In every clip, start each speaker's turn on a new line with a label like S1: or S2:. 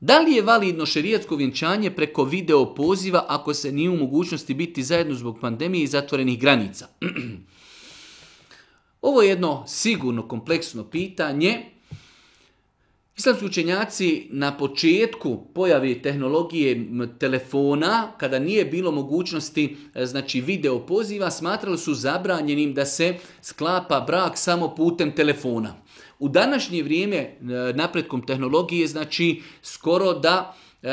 S1: Da li je validno šerijatsko vjenčanje preko video poziva ako se nije u mogućnosti biti zajedno zbog pandemije i zatvorenih granica? Ovo je jedno sigurno kompleksno pitanje Islamski učenjaci na početku pojave tehnologije telefona, kada nije bilo mogućnosti e, znači video poziva, smatrali su zabranjenim da se sklapa brak samo putem telefona. U današnje vrijeme e, napretkom tehnologije znači skoro da e,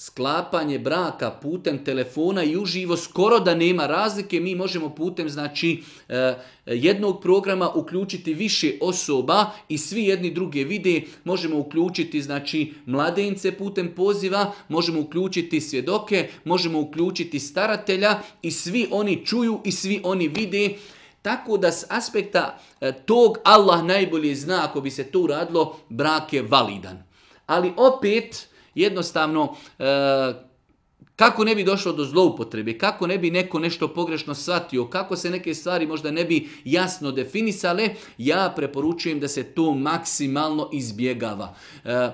S1: sklapanje braka putem telefona i uživo skoro da nema razlike, mi možemo putem znači e, jednog programa uključiti više osoba i svi jedni druge vide, možemo uključiti znači mladence putem poziva, možemo uključiti svjedoke, možemo uključiti staratelja i svi oni čuju i svi oni vide. Tako da s aspekta e, tog Allah najbolje zna ako bi se to uradilo, brak je validan. Ali opet, Jednostavno, e, kako ne bi došlo do zloupotrebe, kako ne bi neko nešto pogrešno shvatio, kako se neke stvari možda ne bi jasno definisale, ja preporučujem da se to maksimalno izbjegava. E,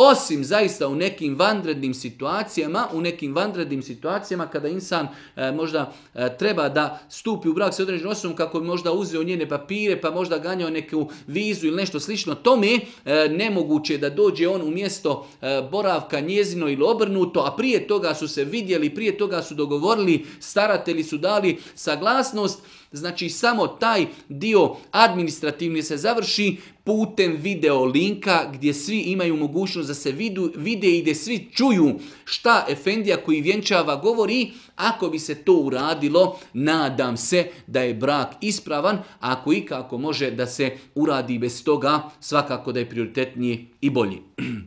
S1: osim zaista u nekim vanrednim situacijama, u nekim vanrednim situacijama kada insan e, možda e, treba da stupi u brak s određenom osobom kako bi možda uzeo njene papire pa možda ganjao neku vizu ili nešto slično tome, e, nemoguće da dođe on u mjesto e, boravka njezino ili obrnuto, a prije toga su se vidjeli, prije toga su dogovorili, staratelji su dali saglasnost, znači samo taj dio administrativni se završi, putem video linka gdje svi imaju mogućnost da se vide i gdje svi čuju šta Efendija koji vjenčava govori. Ako bi se to uradilo, nadam se da je brak ispravan, ako i kako može da se uradi bez toga, svakako da je prioritetniji i bolji.